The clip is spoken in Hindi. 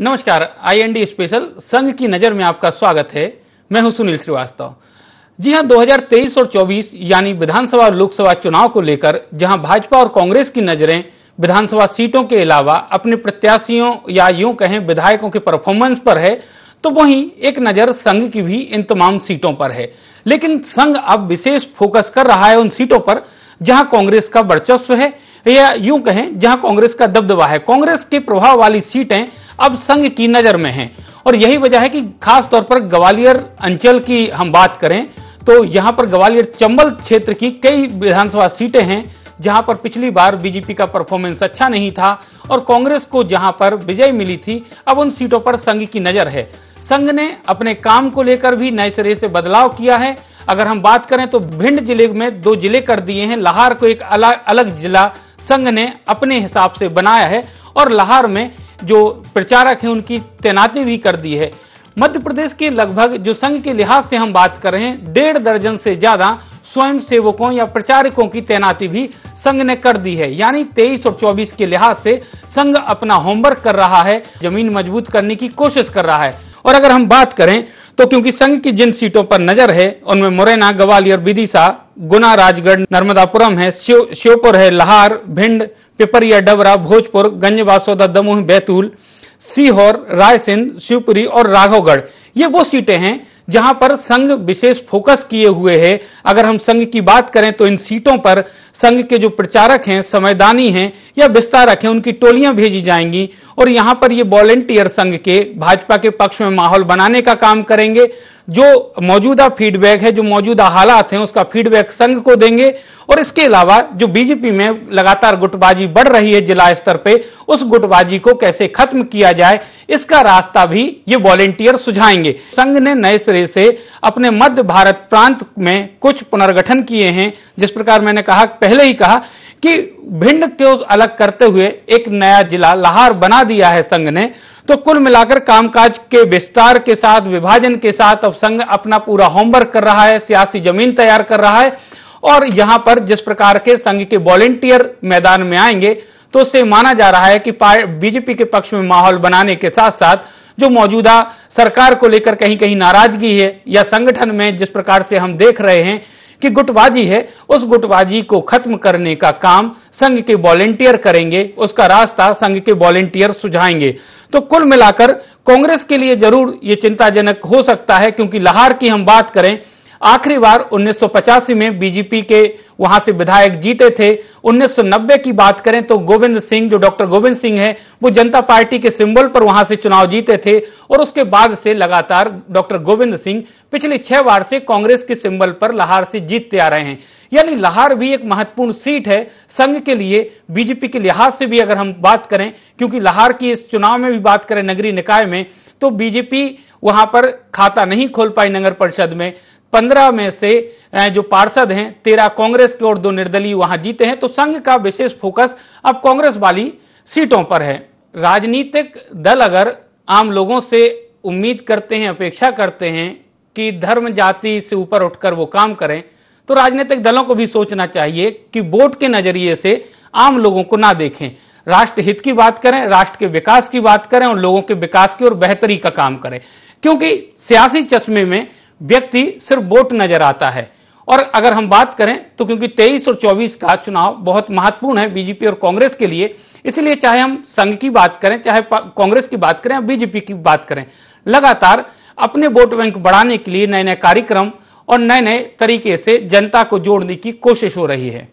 नमस्कार आईएनडी स्पेशल संघ की नजर में आपका स्वागत है मैं हूं सुनील श्रीवास्तव जी हां 2023 और 24 यानी विधानसभा और लोकसभा चुनाव को लेकर जहां भाजपा और कांग्रेस की नजरें विधानसभा सीटों के अलावा अपने प्रत्याशियों या यूं कहें विधायकों के परफॉर्मेंस पर है तो वहीं एक नजर संघ की भी इन तमाम सीटों पर है लेकिन संघ अब विशेष फोकस कर रहा है उन सीटों पर जहां कांग्रेस का वर्चस्व है या यूं कहें जहां कांग्रेस का दबदबा है कांग्रेस के प्रभाव वाली सीटें अब संघ की नजर में हैं और यही वजह है कि खास तौर पर ग्वालियर अंचल की हम बात करें तो यहां पर ग्वालियर चंबल क्षेत्र की कई विधानसभा सीटें हैं जहां पर पिछली बार बीजेपी का परफॉर्मेंस अच्छा नहीं था और कांग्रेस को जहां पर विजय मिली थी अब उन सीटों पर संघ की नजर है संघ ने अपने काम को लेकर भी नए सिरे से बदलाव किया है अगर हम बात करें तो भिंड जिले में दो जिले कर दिए हैं लाहौर को एक अलग अलग जिला संघ ने अपने हिसाब से बनाया है और लाहौर में जो प्रचारक है उनकी तैनाती भी कर दी है मध्य प्रदेश के लगभग जो संघ के लिहाज से हम बात कर रहे हैं डेढ़ दर्जन से ज्यादा स्वयं सेवकों या प्रचारकों की तैनाती भी संघ ने कर दी है यानी 23 और 24 के लिहाज से संघ अपना होमवर्क कर रहा है जमीन मजबूत करने की कोशिश कर रहा है और अगर हम बात करें तो क्योंकि संघ की जिन सीटों पर नजर है उनमें मुरैना ग्वालियर विदिशा गुना राजगढ़ नर्मदापुरम है श्योपुर है लाहौर भिंड पिपरिया डबरा भोजपुर गंजबासौदा दमोह बैतूल सीहोर रायसेन शिवपुरी और राघवगढ़ ये वो सीटें हैं जहां पर संघ विशेष फोकस किए हुए है अगर हम संघ की बात करें तो इन सीटों पर संघ के जो प्रचारक हैं समयदानी हैं या विस्तारक हैं उनकी टोलियां भेजी जाएंगी और यहां पर ये वॉलेंटियर संघ के भाजपा के पक्ष में माहौल बनाने का काम करेंगे जो मौजूदा फीडबैक है जो मौजूदा हालात हैं उसका फीडबैक संघ को देंगे और इसके अलावा जो बीजेपी में लगातार गुटबाजी बढ़ रही है जिला स्तर पे उस गुटबाजी को कैसे खत्म किया जाए इसका रास्ता भी ये वॉलेंटियर सुझाएंगे संघ ने नए सिरे से अपने मध्य भारत प्रांत में कुछ पुनर्गठन किए हैं जिस प्रकार मैंने कहा पहले ही कहा कि भिंड को अलग करते हुए एक नया जिला लाहौर बना दिया है संघ ने तो कुल मिलाकर कामकाज के विस्तार के साथ विभाजन के साथ अब संघ अपना पूरा होमवर्क कर रहा है सियासी जमीन तैयार कर रहा है और यहां पर जिस प्रकार के संघ के वॉलेंटियर मैदान में आएंगे तो उससे माना जा रहा है कि बीजेपी के पक्ष में माहौल बनाने के साथ साथ जो मौजूदा सरकार को लेकर कहीं कहीं नाराजगी है या संगठन में जिस प्रकार से हम देख रहे हैं कि गुटबाजी है उस गुटबाजी को खत्म करने का काम संघ के वॉलेंटियर करेंगे उसका रास्ता संघ के वॉलेंटियर सुझाएंगे तो कुल मिलाकर कांग्रेस के लिए जरूर ये चिंताजनक हो सकता है क्योंकि लहार की हम बात करें आखिरी बार उन्नीस में बीजेपी के वहां से विधायक जीते थे 1990 की बात करें तो गोविंद सिंह जो डॉक्टर गोविंद सिंह है वो जनता पार्टी के सिंबल पर वहां से चुनाव जीते थे और उसके बाद से लगातार डॉक्टर गोविंद सिंह पिछले छह बार से कांग्रेस के सिंबल पर लाहौर से जीतते आ रहे हैं यानी लाहौर भी एक महत्वपूर्ण सीट है संघ के लिए बीजेपी के लिहाज से भी अगर हम बात करें क्योंकि लाहौर की इस चुनाव में भी बात करें नगरीय निकाय में तो बीजेपी वहां पर खाता नहीं खोल पाई नगर परिषद में पंद्रह में से जो पार्षद हैं तेरह कांग्रेस के और दो निर्दलीय वहां जीते हैं तो संघ का विशेष फोकस अब कांग्रेस वाली सीटों पर है राजनीतिक दल अगर आम लोगों से उम्मीद करते हैं अपेक्षा करते हैं कि धर्म जाति से ऊपर उठकर वो काम करें तो राजनीतिक दलों को भी सोचना चाहिए कि वोट के नजरिए से आम लोगों को ना देखें राष्ट्र हित की बात करें राष्ट्र के विकास की बात करें और लोगों के विकास की और बेहतरी का काम करें क्योंकि सियासी चश्मे में व्यक्ति सिर्फ वोट नजर आता है और अगर हम बात करें तो क्योंकि 23 और 24 का चुनाव बहुत महत्वपूर्ण है बीजेपी और कांग्रेस के लिए इसलिए चाहे हम संघ की बात करें चाहे कांग्रेस की बात करें या बीजेपी की बात करें लगातार अपने वोट बैंक बढ़ाने के लिए नए नए कार्यक्रम और नए नए तरीके से जनता को जोड़ने की कोशिश हो रही है